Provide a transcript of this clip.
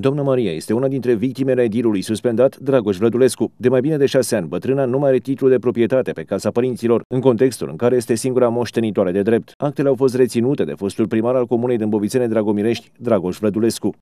Doamna Maria este una dintre victimele edilului suspendat Dragoș Vlădulescu. De mai bine de șase ani, bătrâna nu mai are titlul de proprietate pe casa părinților, în contextul în care este singura moștenitoare de drept. Actele au fost reținute de fostul primar al comunei Dâmbovițene Dragomirești, Dragoș Vlădulescu.